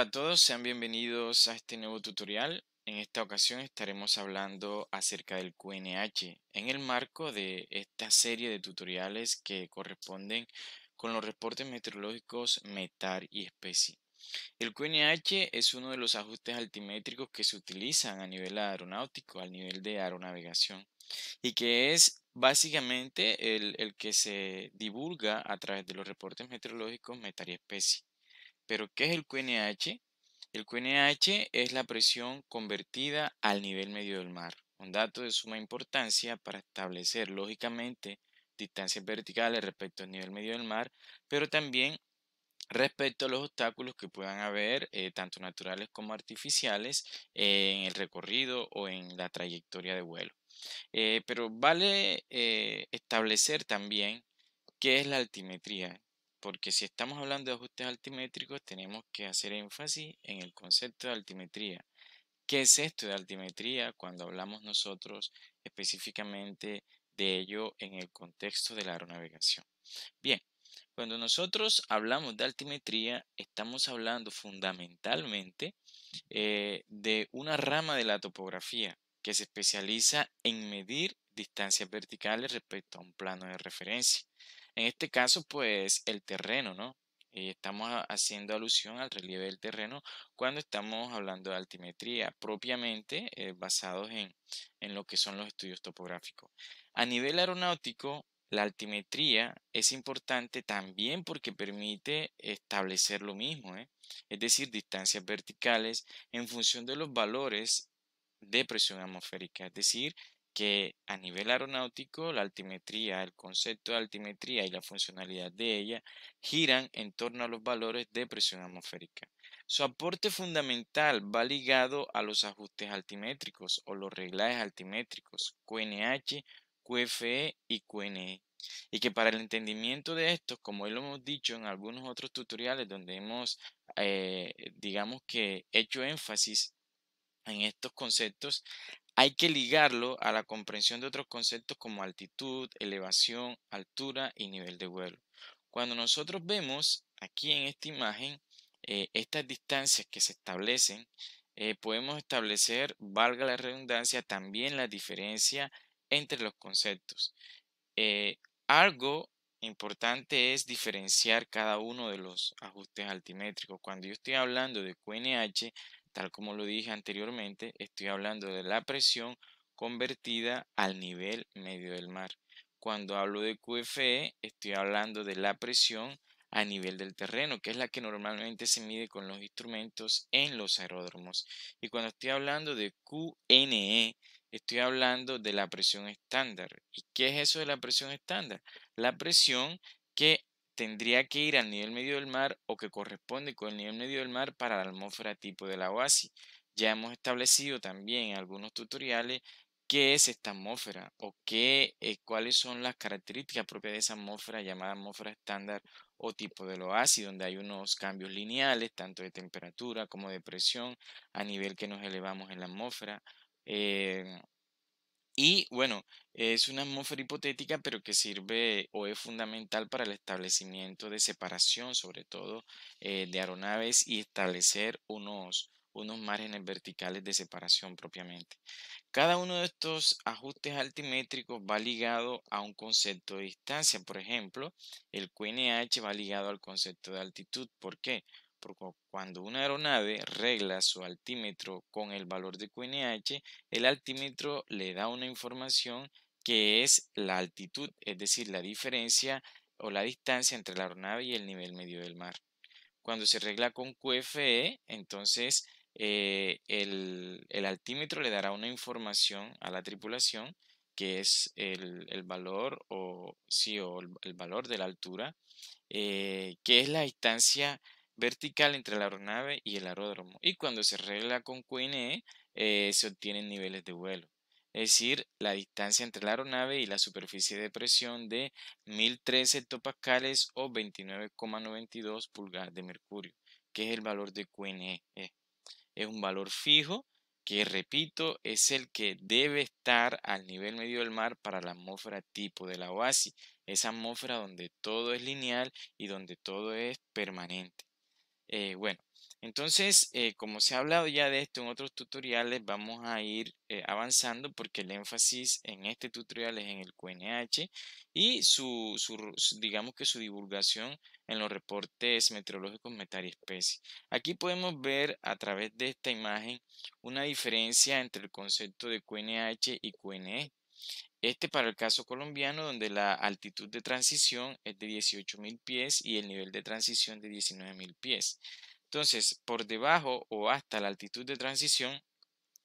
Hola a todos, sean bienvenidos a este nuevo tutorial. En esta ocasión estaremos hablando acerca del QNH en el marco de esta serie de tutoriales que corresponden con los reportes meteorológicos METAR y SPECI. El QNH es uno de los ajustes altimétricos que se utilizan a nivel aeronáutico, al nivel de aeronavegación, y que es básicamente el, que se divulga a través de los reportes meteorológicos METAR y SPECI. Pero, ¿qué es el QNH? El QNH es la presión convertida al nivel medio del mar, un dato de suma importancia para establecer lógicamente distancias verticales respecto al nivel medio del mar, pero también respecto a los obstáculos que puedan haber, eh, tanto naturales como artificiales, en el recorrido o en la trayectoria de vuelo. Eh, pero vale eh, establecer también qué es la altimetría, porque si estamos hablando de ajustes altimétricos tenemos que hacer énfasis en el concepto de altimetría. ¿Qué es esto de altimetría cuando hablamos nosotros específicamente de ello en el contexto de la aeronavegación? Bien, cuando nosotros hablamos de altimetría estamos hablando fundamentalmente eh, de una rama de la topografía que se especializa en medir distancias verticales respecto a un plano de referencia. En este caso, pues el terreno, ¿no? estamos haciendo alusión al relieve del terreno cuando estamos hablando de altimetría, propiamente eh, basados en, en lo que son los estudios topográficos. A nivel aeronáutico, la altimetría es importante también porque permite establecer lo mismo, ¿eh? es decir, distancias verticales en función de los valores de presión atmosférica, es decir, que a nivel aeronáutico la altimetría, el concepto de altimetría y la funcionalidad de ella giran en torno a los valores de presión atmosférica. Su aporte fundamental va ligado a los ajustes altimétricos o los reglajes altimétricos QNH, QFE y QNE. Y que para el entendimiento de estos, como lo hemos dicho en algunos otros tutoriales donde hemos, eh, digamos que, hecho énfasis en estos conceptos, hay que ligarlo a la comprensión de otros conceptos como altitud, elevación, altura y nivel de vuelo. Cuando nosotros vemos aquí en esta imagen eh, estas distancias que se establecen, eh, podemos establecer, valga la redundancia, también la diferencia entre los conceptos. Eh, algo importante es diferenciar cada uno de los ajustes altimétricos. Cuando yo estoy hablando de QNH, Tal como lo dije anteriormente, estoy hablando de la presión convertida al nivel medio del mar. Cuando hablo de QFE, estoy hablando de la presión a nivel del terreno, que es la que normalmente se mide con los instrumentos en los aeródromos. Y cuando estoy hablando de QNE, estoy hablando de la presión estándar. ¿Y qué es eso de la presión estándar? La presión que tendría que ir al nivel medio del mar o que corresponde con el nivel medio del mar para la atmósfera tipo de la oasis. Ya hemos establecido también en algunos tutoriales qué es esta atmósfera o qué, eh, cuáles son las características propias de esa atmósfera llamada atmósfera estándar o tipo de oasis, donde hay unos cambios lineales, tanto de temperatura como de presión, a nivel que nos elevamos en la atmósfera. Eh, y bueno, es una atmósfera hipotética, pero que sirve o es fundamental para el establecimiento de separación, sobre todo eh, de aeronaves, y establecer unos, unos márgenes verticales de separación propiamente. Cada uno de estos ajustes altimétricos va ligado a un concepto de distancia. Por ejemplo, el QNH va ligado al concepto de altitud. ¿Por qué? cuando una aeronave regla su altímetro con el valor de QNH, el altímetro le da una información que es la altitud, es decir, la diferencia o la distancia entre la aeronave y el nivel medio del mar. Cuando se regla con QFE, entonces eh, el, altímetro le dará una información a la tripulación que es el, valor o o el, valor de la altura, eh, que es la distancia vertical entre la aeronave y el aeródromo. Y cuando se regla con QNE, eh, se obtienen niveles de vuelo. Es decir, la distancia entre la aeronave y la superficie de presión de 1.013 hectopascales o 29,92 pulgadas de mercurio, que es el valor de QNE. Eh. Es un valor fijo que, repito, es el que debe estar al nivel medio del mar para la atmósfera tipo de la oasis, esa atmósfera donde todo es lineal y donde todo es permanente. Eh, bueno, entonces, eh, como se ha hablado ya de esto en otros tutoriales, vamos a ir eh, avanzando porque el énfasis en este tutorial es en el QNH y su, digamos que su divulgación en los reportes meteorológicos especies. Aquí podemos ver a través de esta imagen una diferencia entre el concepto de QNH y QNE. Este para el caso colombiano, donde la altitud de transición es de 18.000 pies y el nivel de transición de 19.000 pies. Entonces, por debajo o hasta la altitud de transición,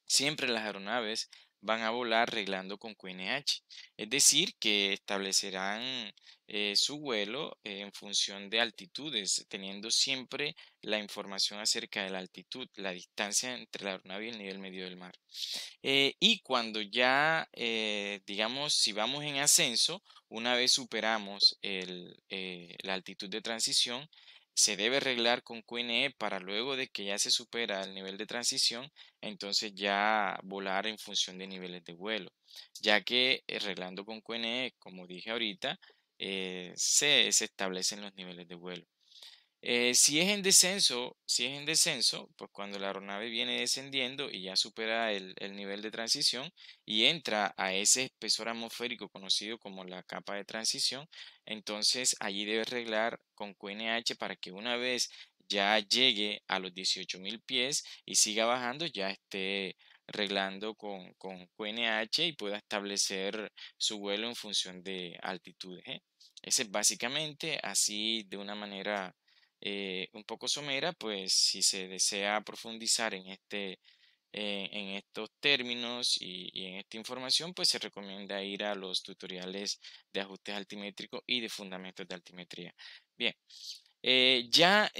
siempre las aeronaves van a volar arreglando con QNH. Es decir, que establecerán eh, su vuelo en función de altitudes, teniendo siempre la información acerca de la altitud, la distancia entre la aeronave y el nivel medio del mar. Eh, y cuando ya, eh, digamos, si vamos en ascenso, una vez superamos la altitud de transición, se debe arreglar con QNE para luego de que ya se supera el nivel de transición, entonces ya volar en función de niveles de vuelo, ya que arreglando con QNE, como dije ahorita, eh, se establecen los niveles de vuelo. Eh, si es en descenso, si es en descenso, pues cuando la aeronave viene descendiendo y ya supera el, nivel de transición y entra a ese espesor atmosférico conocido como la capa de transición, entonces allí debe arreglar con QNH para que una vez ya llegue a los 18.000 pies y siga bajando, ya esté reglando con, QNH y pueda establecer su vuelo en función de altitudes. ¿eh? Ese es básicamente así de una manera eh, un poco somera, pues si se desea profundizar en, este, eh, en estos términos y, en esta información, pues se recomienda ir a los tutoriales de ajustes altimétricos y de fundamentos de altimetría. Bien, eh, ya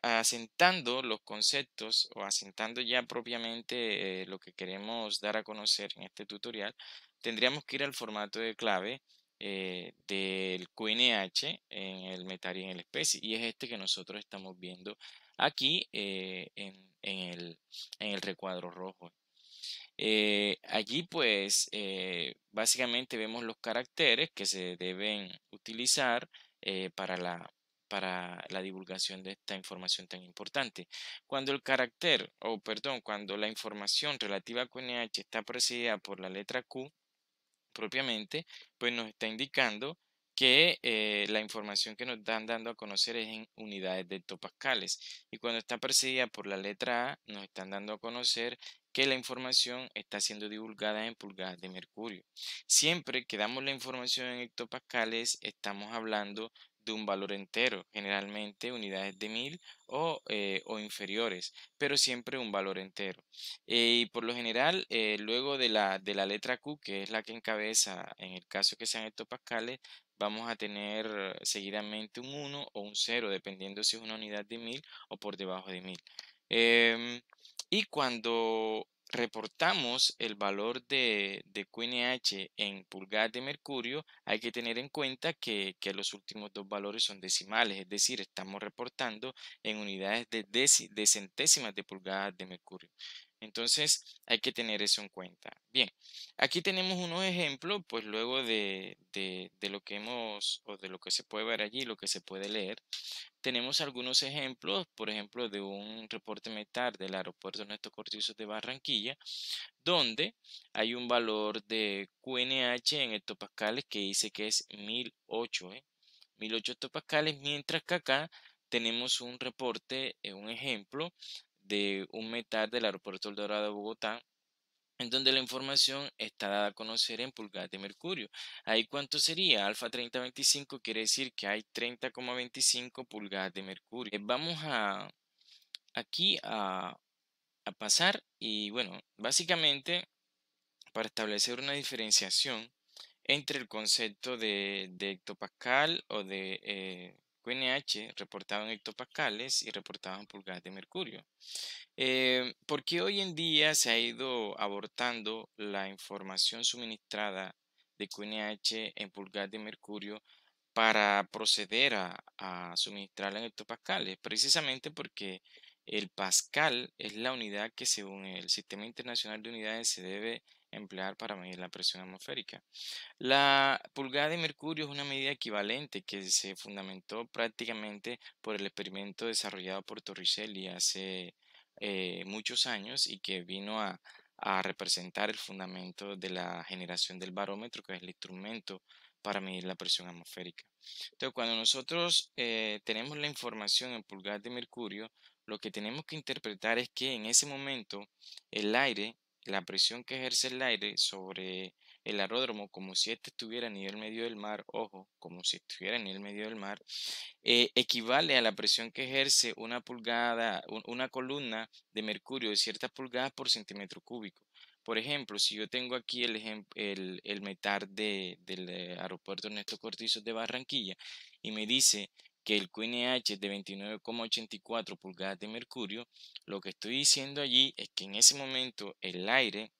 asentando los conceptos o asentando ya propiamente lo que queremos dar a conocer en este tutorial, tendríamos que ir al formato de clave eh, del QNH en el metal y en el especie. Y es este que nosotros estamos viendo aquí eh, en, el, recuadro rojo. Eh, allí pues básicamente vemos los caracteres que se deben utilizar para la, para la divulgación de esta información tan importante. Cuando el carácter, o perdón, cuando la información relativa a QNH está precedida por la letra Q, propiamente, pues nos está indicando que eh, la información que nos están dando a conocer es en unidades de hectopascales. Y cuando está precedida por la letra A, nos están dando a conocer que la información está siendo divulgada en pulgadas de mercurio. Siempre que damos la información en hectopascales, estamos hablando de un valor entero, generalmente unidades de 1000 eh, o, inferiores, pero siempre un valor entero. Eh, y por lo general, eh, luego de la, de la letra Q, que es la que encabeza en el caso que sean estos pascales, vamos a tener seguidamente un 1 o un 0, dependiendo si es una unidad de 1000 o por debajo de 1000. Em, y cuando reportamos el valor de, de QNH en pulgadas de mercurio, hay que tener en cuenta que, los últimos dos valores son decimales, es decir, estamos reportando en unidades de, de centésimas de pulgadas de mercurio. Entonces hay que tener eso en cuenta. Bien, aquí tenemos unos ejemplos, pues luego de, de, lo que hemos, o de lo que se puede ver allí, lo que se puede leer, tenemos algunos ejemplos, por ejemplo, de un reporte metal del aeropuerto nuestro Cortizos de Barranquilla, donde hay un valor de QNH en hectopascales que dice que es 1008, ¿eh? 1008 hectopascales, mientras que acá tenemos un reporte, eh, un ejemplo de un metal del aeropuerto El Dorado de Bogotá, en donde la información está dada a conocer en pulgadas de mercurio. ¿Ahí cuánto sería? Alfa 3025 quiere decir que hay 30,25 pulgadas de mercurio. Eh, vamos a aquí a, a pasar y bueno, básicamente para establecer una diferenciación entre el concepto de, de hectopascal o de eh, QNH en hectopascales y reportado en pulgadas de mercurio. Eh, ¿Por qué hoy en día se ha ido abortando la información suministrada de QNH en pulgadas de mercurio para proceder a, a suministrarla en hectopascales? Precisamente porque el pascal es la unidad que según el Sistema Internacional de Unidades se debe emplear para medir la presión atmosférica. La pulgada de mercurio es una medida equivalente que se fundamentó prácticamente por el experimento desarrollado por Torricelli hace eh, muchos años y que vino a, representar el fundamento de la generación del barómetro, que es el instrumento para medir la presión atmosférica. Entonces, cuando nosotros eh, tenemos la información en pulgada de mercurio, lo que tenemos que interpretar es que en ese momento el aire la presión que ejerce el aire sobre el aeródromo como si este estuviera a nivel medio del mar, ojo, como si estuviera en el medio del mar, eh, equivale a la presión que ejerce una pulgada, una columna de mercurio de ciertas pulgadas por centímetro cúbico. Por ejemplo, si yo tengo aquí el, el, el metar del eh, aeropuerto Ernesto Cortizos de Barranquilla y me dice que el QNH es de 29,84 pulgadas de mercurio, lo que estoy diciendo allí es que en ese momento el aire,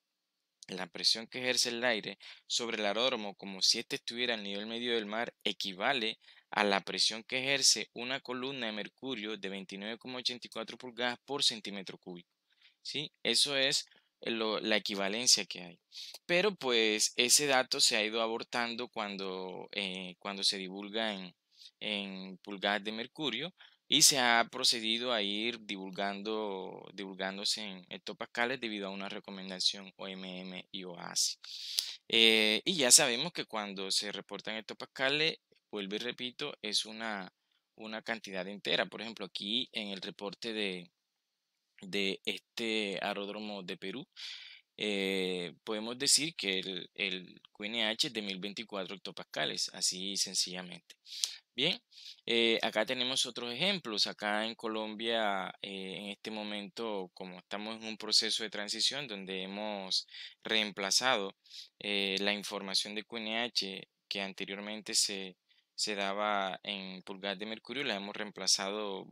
la presión que ejerce el aire sobre el aeródromo, como si este estuviera al nivel medio del mar, equivale a la presión que ejerce una columna de mercurio de 29,84 pulgadas por centímetro cúbico. ¿Sí? Eso es la equivalencia que hay. Pero pues ese dato se ha ido abortando cuando, eh, cuando se divulga en, en pulgadas de mercurio y se ha procedido a ir divulgando, divulgándose en hectopascales debido a una recomendación OMM y OASI. Eh, y ya sabemos que cuando se reportan hectopascales, vuelvo y repito, es una, una cantidad entera. Por ejemplo, aquí en el reporte de, de este aeródromo de Perú, eh, podemos decir que el, el QNH es de 1024 hectopascales, así sencillamente. Bien, eh, acá tenemos otros ejemplos. Acá en Colombia, eh, en este momento, como estamos en un proceso de transición donde hemos reemplazado eh, la información de QNH que anteriormente se, se daba en pulgadas de mercurio, la hemos reemplazado,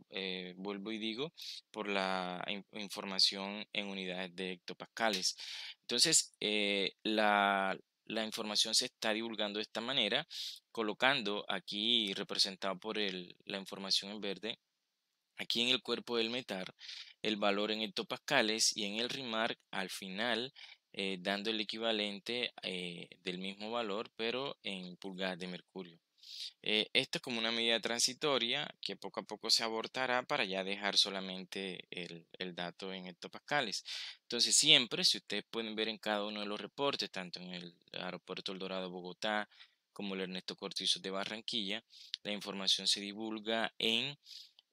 vuelvo y digo, por la información en unidades de hectopascales. Entonces, la, la información se está divulgando de esta manera, colocando aquí representado por la información en verde, aquí en el cuerpo del metal, el valor en hectopascales y en el RIMAR al final eh, dando el equivalente eh, del mismo valor pero en pulgadas de mercurio. Eh, esto es como una medida transitoria que poco a poco se abortará para ya dejar solamente el, el dato en hectopascales. Entonces siempre, si ustedes pueden ver en cada uno de los reportes, tanto en el aeropuerto El Dorado Bogotá como el Ernesto Cortizo de Barranquilla, la información se divulga en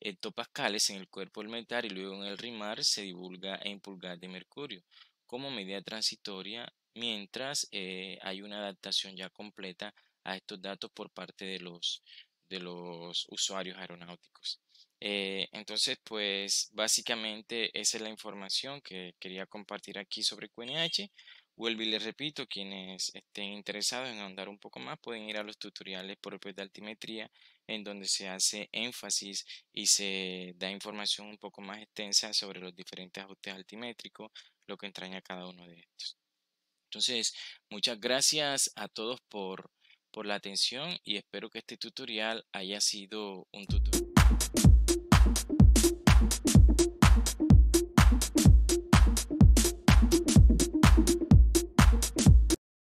hectopascales en el cuerpo elemental y luego en el rimar se divulga en pulgadas de mercurio como medida transitoria mientras eh, hay una adaptación ya completa a estos datos por parte de los, de los usuarios aeronáuticos. Eh, entonces, pues básicamente esa es la información que quería compartir aquí sobre QNH. Vuelvo y les repito, quienes estén interesados en ahondar un poco más pueden ir a los tutoriales propios de altimetría en donde se hace énfasis y se da información un poco más extensa sobre los diferentes ajustes altimétricos, lo que entraña cada uno de estos. Entonces, muchas gracias a todos por por la atención y espero que este tutorial haya sido un tutorial.